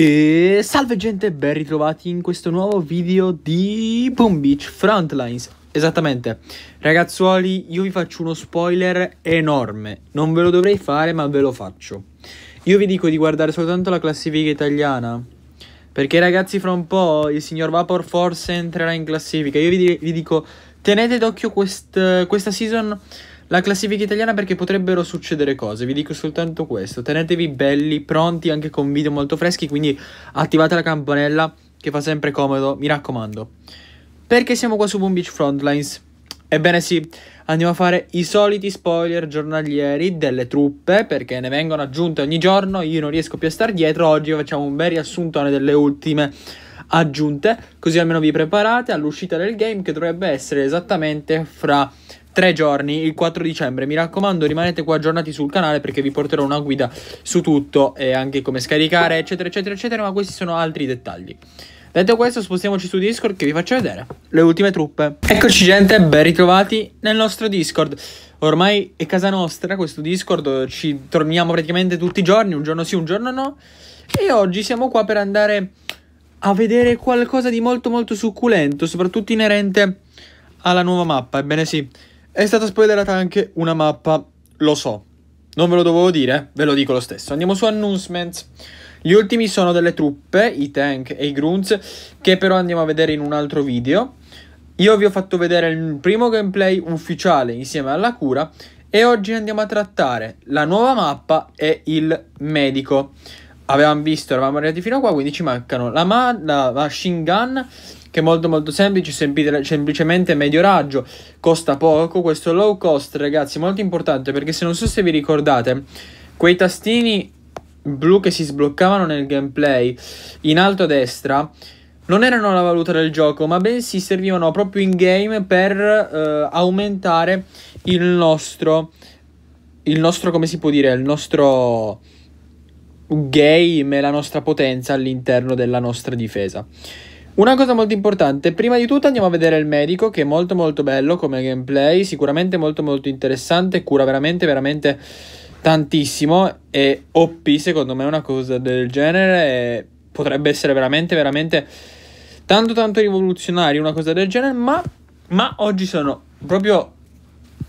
E salve gente, ben ritrovati in questo nuovo video di Boom Beach Frontlines. Esattamente, ragazzuoli, io vi faccio uno spoiler enorme. Non ve lo dovrei fare, ma ve lo faccio. Io vi dico di guardare soltanto la classifica italiana. Perché ragazzi, fra un po' il signor Vapor forse entrerà in classifica. Io vi, vi dico, tenete d'occhio quest questa season la classifica italiana perché potrebbero succedere cose, vi dico soltanto questo, tenetevi belli, pronti anche con video molto freschi, quindi attivate la campanella che fa sempre comodo, mi raccomando. Perché siamo qua su Boom Beach Frontlines? Ebbene sì, andiamo a fare i soliti spoiler giornalieri delle truppe perché ne vengono aggiunte ogni giorno, io non riesco più a star dietro, oggi facciamo un bel riassuntone delle ultime aggiunte, così almeno vi preparate all'uscita del game che dovrebbe essere esattamente fra tre giorni, il 4 dicembre. Mi raccomando, rimanete qua aggiornati sul canale perché vi porterò una guida su tutto e anche come scaricare, eccetera, eccetera, eccetera. Ma questi sono altri dettagli. Detto questo, spostiamoci su Discord che vi faccio vedere le ultime truppe. Eccoci gente, ben ritrovati nel nostro Discord. Ormai è casa nostra questo Discord, ci torniamo praticamente tutti i giorni, un giorno sì, un giorno no. E oggi siamo qua per andare a vedere qualcosa di molto molto succulento, soprattutto inerente alla nuova mappa. Ebbene sì, è stata spoilerata anche una mappa, lo so. Non ve lo dovevo dire, ve lo dico lo stesso. Andiamo su announcements. Gli ultimi sono delle truppe, i tank e i grunts, che però andiamo a vedere in un altro video. Io vi ho fatto vedere il primo gameplay ufficiale insieme alla cura e oggi andiamo a trattare la nuova mappa e il medico. Avevamo visto, eravamo arrivati fino a qua, quindi ci mancano la, ma- la machine gun che è molto molto semplice, sempl- semplicemente medio raggio, costa poco, questo low cost ragazzi molto importante perché se non so se vi ricordate quei tastini blu che si sbloccavano nel gameplay in alto a destra non erano la valuta del gioco, ma bensì servivano proprio in game per eh, aumentare il nostro il nostro come si può dire, il nostro game e la nostra potenza all'interno della nostra difesa. Una cosa molto importante, prima di tutto andiamo a vedere il medico che è molto molto bello come gameplay, sicuramente molto molto interessante, cura veramente veramente tantissimo e OP secondo me una cosa del genere potrebbe essere veramente veramente tanto tanto rivoluzionario una cosa del genere, ma, ma oggi sono proprio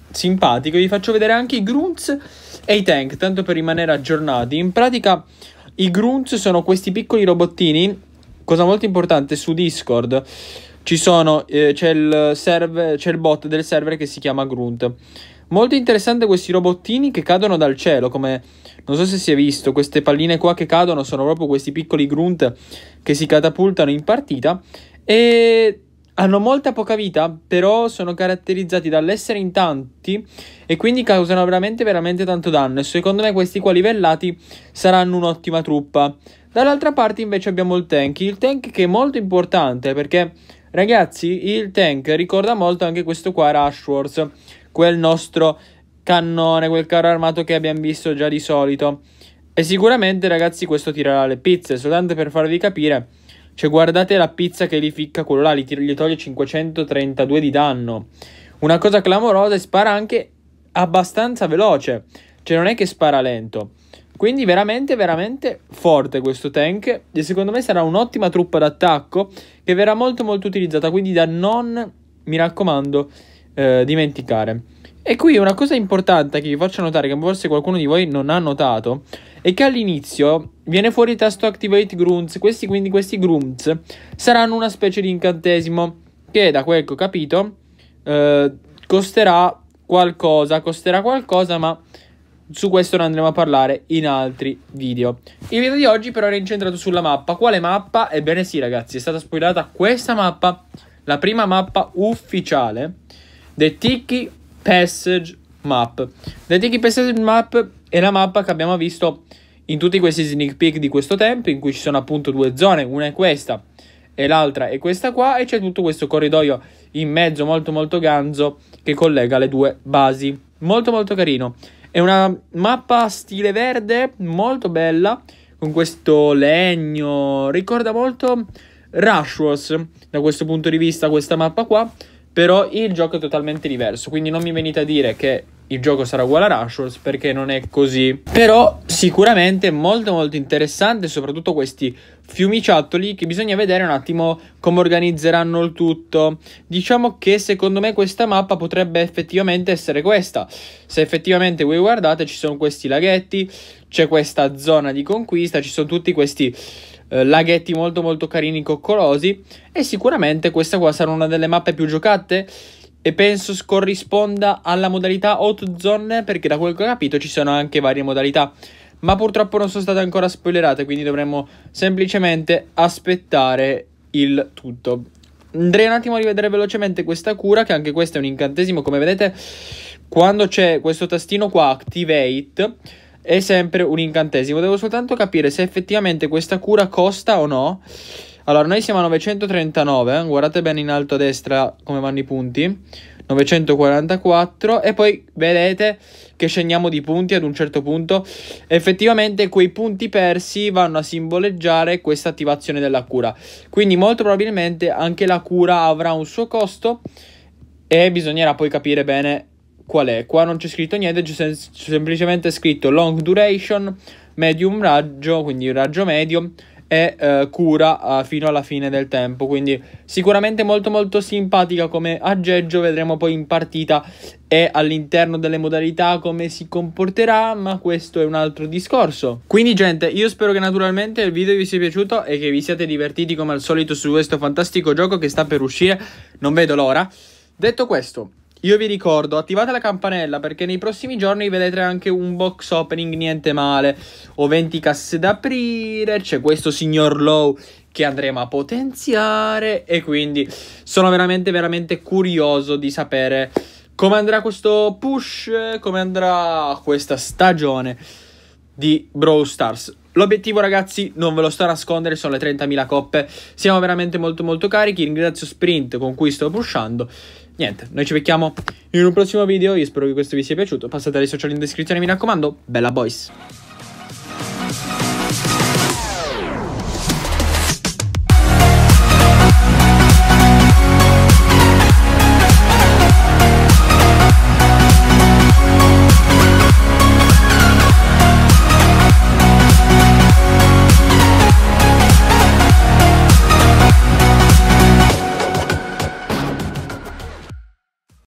simpatico, vi faccio vedere anche i grunts e i tank, tanto per rimanere aggiornati. In pratica i grunts sono questi piccoli robottini cosa molto importante, su Discord ci sono, eh, c'è, il server, c'è il bot del server che si chiama Grunt. Molto interessante questi robottini che cadono dal cielo, come non so se si è visto, queste palline qua che cadono sono proprio questi piccoli grunt che si catapultano in partita e hanno molta poca vita, però sono caratterizzati dall'essere in tanti e quindi causano veramente, veramente tanto danno. E secondo me questi qua livellati saranno un'ottima truppa. Dall'altra parte invece abbiamo il tank. Il tank che è molto importante perché, ragazzi, il tank ricorda molto anche questo qua, Rushworth. Quel nostro cannone, quel carro armato che abbiamo visto già di solito. E sicuramente, ragazzi, questo tirerà le pizze, soltanto per farvi capire cioè, guardate la pizza che li ficca quello là, gli, gli toglie 532 di danno. Una cosa clamorosa e spara anche abbastanza veloce. Cioè, non è che spara lento. Quindi veramente, veramente forte questo tank. E secondo me sarà un'ottima truppa d'attacco che verrà molto, molto utilizzata. Quindi da non, mi raccomando, eh, dimenticare. E qui una cosa importante che vi faccio notare, che forse qualcuno di voi non ha notato, e che all'inizio viene fuori il testo Activate Grunts, questi quindi questi Grunts saranno una specie di incantesimo che da quel che ho capito eh, costerà qualcosa, costerà qualcosa ma su questo ne andremo a parlare in altri video. Il video di oggi però era incentrato sulla mappa. Quale mappa? Ebbene sì ragazzi, è stata spoilata questa mappa, la prima mappa ufficiale, The Tiki Passage Map. The Tiki Passage Map è la mappa che abbiamo visto in tutti questi sneak peek di questo tempo, in cui ci sono appunto due zone, una è questa e l'altra è questa qua, e c'è tutto questo corridoio in mezzo molto molto ganzo che collega le due basi. Molto molto carino. È una mappa stile verde, molto bella, con questo legno, ricorda molto Rushworth da questo punto di vista questa mappa qua, però il gioco è totalmente diverso, quindi non mi venite a dire che il gioco sarà uguale a Rushworth perché non è così. Però sicuramente molto molto interessante, soprattutto questi fiumiciattoli che bisogna vedere un attimo come organizzeranno il tutto. Diciamo che secondo me questa mappa potrebbe effettivamente essere questa. Se effettivamente voi guardate ci sono questi laghetti, c'è questa zona di conquista, ci sono tutti questi eh, laghetti molto molto carini coccolosi e sicuramente questa qua sarà una delle mappe più giocate e penso corrisponda alla modalità Hot Zone perché da quel che ho capito ci sono anche varie modalità. Ma purtroppo non sono state ancora spoilerate, quindi dovremmo semplicemente aspettare il tutto. Andrei un attimo a rivedere velocemente questa cura, che anche questo è un incantesimo. Come vedete, quando c'è questo tastino qua, Activate, è sempre un incantesimo. Devo soltanto capire se effettivamente questa cura costa o no. Allora, noi siamo a 939, eh. guardate bene in alto a destra come vanno i punti. 944 e poi vedete che scendiamo di punti ad un certo punto. Effettivamente quei punti persi vanno a simboleggiare questa attivazione della cura. Quindi molto probabilmente anche la cura avrà un suo costo e bisognerà poi capire bene qual è. Qua non c'è scritto niente, c'è sem semplicemente scritto long duration, medium raggio, quindi raggio medio, e eh, cura eh, fino alla fine del tempo. Quindi sicuramente molto molto simpatica come aggeggio, vedremo poi in partita e all'interno delle modalità come si comporterà, ma questo è un altro discorso. Quindi gente, io spero che naturalmente il video vi sia piaciuto e che vi siate divertiti come al solito su questo fantastico gioco che sta per uscire, non vedo l'ora. Detto questo, io vi ricordo, attivate la campanella perché nei prossimi giorni vedrete anche un box opening niente male. Ho 20 casse da aprire, c'è questo signor Low che andremo a potenziare e quindi sono veramente veramente curioso di sapere come andrà questo push, come andrà questa stagione di Brawl Stars. L'obiettivo ragazzi non ve lo sto a nascondere sono le 30.000 coppe, siamo veramente molto molto carichi, ringrazio Sprint con cui sto pushando niente, noi ci becchiamo in un prossimo video. Io spero che questo vi sia piaciuto. Passate alle social in descrizione, mi raccomando. Bella boys!